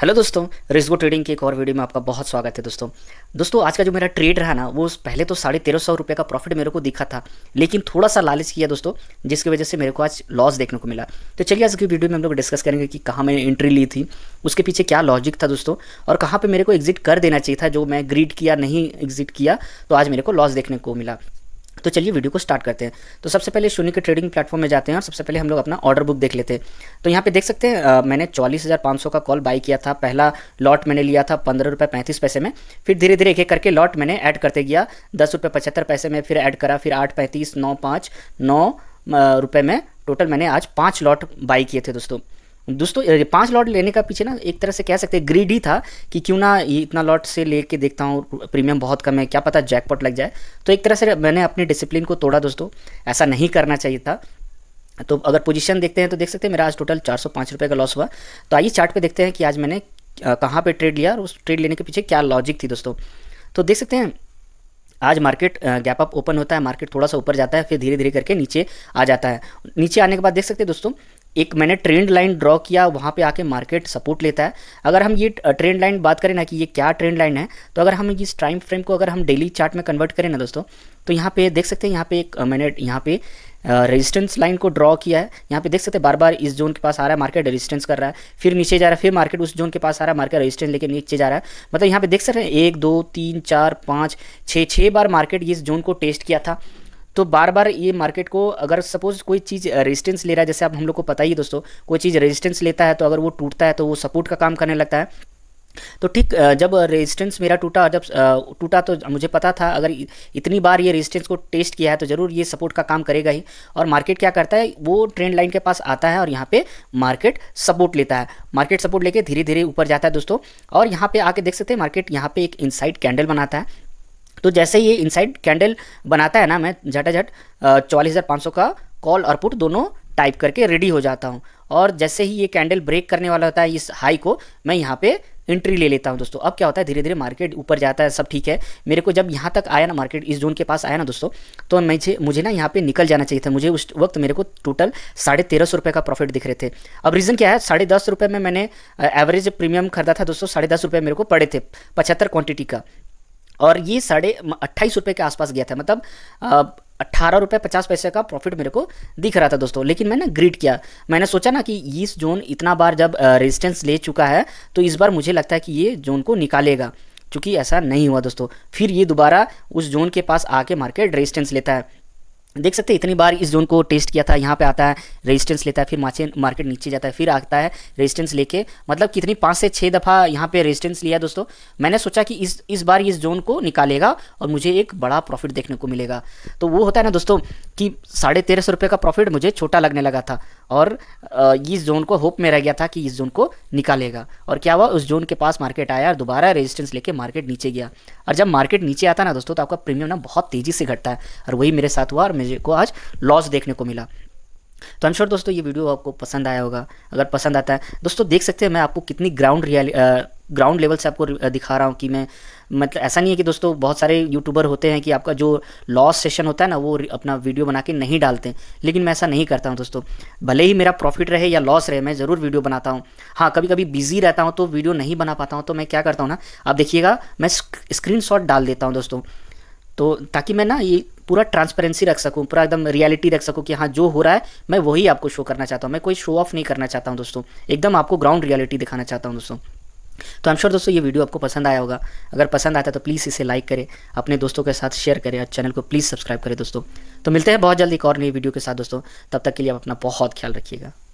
hello दोस्तों रिस्को trading की एक और वीडियो में आपका बहुत स्वागत है दोस्तों दोस्तों आज का जो मेरा ट्रेड रहा ना वो पहले तो साढ़े तेरह सौ रुपये का प्रॉफिट मेरे को दिखा था लेकिन थोड़ा सा लालच किया दोस्तों जिसकी वजह से मेरे को आज लॉस देखने को मिला तो चलिए आज की वीडियो में हम लोग डिस्कस करेंगे कि कहाँ मैंने एंट्री ली थी उसके पीछे क्या लॉजिक था दोस्तों और कहाँ पर मेरे को एग्जिट कर देना चाहिए था जो मैं ग्रीड किया नहीं एग्जिट किया तो आज मेरे को लॉस देखने को मिला तो चलिए वीडियो को स्टार्ट करते हैं तो सबसे पहले शून्य के ट्रेडिंग प्लेटफॉर्म में जाते हैं और सबसे पहले हम लोग अपना ऑर्डर बुक देख लेते हैं तो यहाँ पे देख सकते हैं आ, मैंने चौलीस का कॉल बाई किया था पहला लॉट मैंने लिया था पंद्रह रुपये पैंतीस पैसे में फिर धीरे धीरे एक एक करके लॉट मैंने ऐड करते गया दस रुपये पचहत्तर पैसे में फिर ऐड करा फिर आठ पैंतीस नौ पाँच नौ रुपये में टोटल मैंने आज पाँच लॉट बाई किए थे दोस्तों दोस्तों पांच लॉट लेने का पीछे ना एक तरह से कह सकते हैं ग्रीड ही था कि क्यों ना ये इतना लॉट से लेके देखता हूँ प्रीमियम बहुत कम है क्या पता जैकपॉट लग जाए तो एक तरह से मैंने अपने डिसिप्लिन को तोड़ा दोस्तों ऐसा नहीं करना चाहिए था तो अगर पोजीशन देखते हैं तो देख सकते हैं मेरा आज टोटल चार सौ का लॉस हुआ तो आइए चार्ट पे देखते हैं कि आज मैंने कहाँ पे ट्रेड लिया और उस ट्रेड लेने के पीछे क्या लॉजिक थी दोस्तों तो देख सकते हैं आज मार्केट गैप अप ओपन होता है मार्केट थोड़ा सा ऊपर जाता है फिर धीरे धीरे करके नीचे आ जाता है नीचे आने के बाद देख सकते हैं दोस्तों एक मैंने ट्रेंड लाइन ड्रॉ किया वहाँ पे आके मार्केट सपोर्ट लेता है अगर हम ये ट्रेंड लाइन बात करें ना कि ये क्या ट्रेंड लाइन है तो अगर हम इस टाइम फ्रेम को अगर हम डेली चार्ट में कन्वर्ट करें ना दोस्तों तो यहाँ पे देख सकते हैं यहाँ पे एक मैंने यहाँ पे रेजिस्टेंस लाइन को ड्रॉ किया है यहाँ पे देख सकते हैं बार बार इस जोन के पास आ रहा है मार्केट रेजिस्टेंस कर रहा है फिर नीचे जा रहा है फिर मार्केट उस जोन के पास आ रहा है मार्केट रेजिस्टेंस लेके नीचे जा रहा है मतलब यहाँ पे देख सकते हैं एक दो तीन चार पाँच छः छः बार मार्केट इस जोन को टेस्ट किया था तो बार बार ये मार्केट को अगर सपोज कोई चीज़ रेजिस्टेंस ले रहा है जैसे आप हम लोग को पता ही है दोस्तों कोई चीज़ रेजिस्टेंस लेता है तो अगर वो टूटता है तो वो सपोर्ट का काम करने लगता है तो ठीक जब रेजिस्टेंस मेरा टूटा जब टूटा तो मुझे पता था अगर इतनी बार ये रेजिस्टेंस को टेस्ट किया है तो ज़रूर ये सपोर्ट का काम करेगा ही और मार्केट क्या करता है वो ट्रेंड लाइन के पास आता है और यहाँ पे मार्केट सपोर्ट लेता है मार्केट सपोर्ट लेके धीरे धीरे ऊपर जाता है दोस्तों और यहाँ पे आके देख सकते हैं मार्केट यहाँ पे एक इनसाइड कैंडल बनाता है तो जैसे ये इनसाइड कैंडल बनाता है ना मैं झटाझट चौवालीस हज़ार का कॉल और पुट दोनों टाइप करके रेडी हो जाता हूँ और जैसे ही ये कैंडल ब्रेक करने वाला होता है इस हाई को मैं यहाँ पे एंट्री ले लेता हूँ दोस्तों अब क्या होता है धीरे धीरे मार्केट ऊपर जाता है सब ठीक है मेरे को जब यहाँ तक आया ना मार्केट इस जोन के पास आया ना दोस्तों तो मैं मुझे ना यहाँ पे निकल जाना चाहिए था मुझे उस वक्त मेरे को टोटल साढ़े तेरह सौ रुपये का प्रॉफिट दिख रहे थे अब रीज़न क्या है साढ़े दस रुपये में मैंने एवरेज प्रीमियम खरीदा था दोस्तों साढ़े दस रुपये मेरे को पड़े थे पचहत्तर क्वान्टिटी का और ये साढ़े अट्ठाईस रुपये के आसपास गया था मतलब अट्ठारह रुपये पचास पैसे का प्रॉफिट मेरे को दिख रहा था दोस्तों लेकिन मैंने ग्रीड किया मैंने सोचा ना कि इस जोन इतना बार जब रेजिस्टेंस ले चुका है तो इस बार मुझे लगता है कि ये जोन को निकालेगा चूँकि ऐसा नहीं हुआ दोस्तों फिर ये दोबारा उस जोन के पास आके मार्केट रेजिस्टेंस लेता है देख सकते हैं इतनी बार इस जोन को टेस्ट किया था यहाँ पे आता है रेजिस्टेंस लेता है फिर मार्केट नीचे जाता है फिर आता है रेजिस्टेंस लेके मतलब कितनी पाँच से छः दफ़ा यहाँ पे रेजिस्टेंस लिया दोस्तों मैंने सोचा कि इस इस बार इस जोन को निकालेगा और मुझे एक बड़ा प्रॉफिट देखने को मिलेगा तो वो होता है ना दोस्तों कि साढ़े तेरह सौ रुपये का प्रॉफिट मुझे छोटा लगने लगा था और इस जोन को होप में रह गया था कि इस जोन को निकालेगा और क्या हुआ उस जोन के पास मार्केट आया और दोबारा रेजिस्टेंस लेके मार्केट नीचे गया और जब मार्केट नीचे आता ना दोस्तों तो आपका प्रीमियम ना बहुत तेज़ी से घटता है और वही मेरे साथ हुआ और मेरे को आज लॉस देखने को मिला तो आई एम श्योर दोस्तों ये वीडियो आपको पसंद आया होगा अगर पसंद आता है दोस्तों देख सकते हैं मैं आपको कितनी ग्राउंड रियल ग्राउंड लेवल से आपको दिखा रहा हूँ कि मैं मतलब ऐसा नहीं है कि दोस्तों बहुत सारे यूट्यूबर होते हैं कि आपका जो लॉस सेशन होता है ना वो अपना वीडियो बना के नहीं डालते लेकिन मैं ऐसा नहीं करता हूँ दोस्तों भले ही मेरा प्रॉफिट रहे या लॉस रहे मैं ज़रूर वीडियो बनाता हूँ हाँ कभी कभी बिजी रहता हूँ तो वीडियो नहीं बना पाता हूँ तो मैं क्या करता हूँ ना आप देखिएगा मैं स्क्रीन डाल देता हूँ दोस्तों तो ताकि मैं ना ये पूरा ट्रांसपेरेंसी रख सकूँ पूरा एकदम रियलिटी रख सकूँ कि हाँ जो हो रहा है मैं वही आपको शो करना चाहता हूँ मैं कोई शो ऑफ नहीं करना चाहता हूँ दोस्तों एकदम आपको ग्राउंड रियलिटी दिखाना चाहता हूँ दोस्तों तो आई एम श्योर दोस्तों ये वीडियो आपको पसंद आया होगा अगर पसंद आता है तो प्लीज़ इसे लाइक करें अपने दोस्तों के साथ शेयर करें और चैनल को प्लीज़ सब्सक्राइब करें दोस्तों तो मिलते हैं बहुत जल्दी एक और नई वीडियो के साथ दोस्तों तब तक के लिए आप अपना बहुत ख्याल रखिएगा